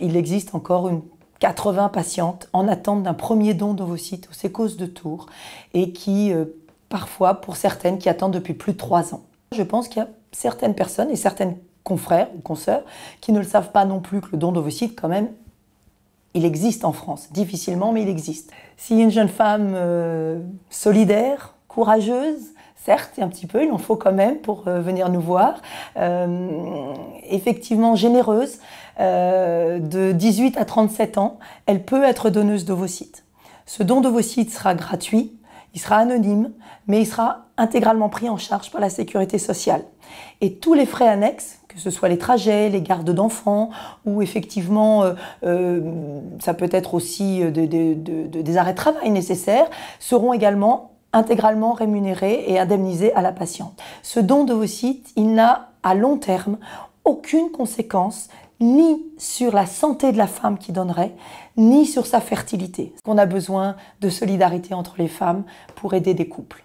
il existe encore une 80 patientes en attente d'un premier don d'ovocytes aux causes de Tours et qui, euh, parfois, pour certaines, qui attendent depuis plus de 3 ans. Je pense qu'il y a certaines personnes et certaines confrères ou consoeurs qui ne le savent pas non plus que le don d'ovocytes, quand même, il existe en France. Difficilement, mais il existe. Si une jeune femme euh, solidaire, courageuse, certes, un petit peu, il en faut quand même pour euh, venir nous voir. Euh, effectivement généreuse, euh, de 18 à 37 ans, elle peut être donneuse de vos sites. Ce don de vos sites sera gratuit, il sera anonyme, mais il sera intégralement pris en charge par la sécurité sociale. Et tous les frais annexes, que ce soit les trajets, les gardes d'enfants, ou effectivement, euh, ça peut être aussi des arrêts de travail nécessaires, seront également intégralement rémunéré et indemnisé à la patiente. Ce don de vos il n'a à long terme aucune conséquence ni sur la santé de la femme qui donnerait, ni sur sa fertilité. On a besoin de solidarité entre les femmes pour aider des couples.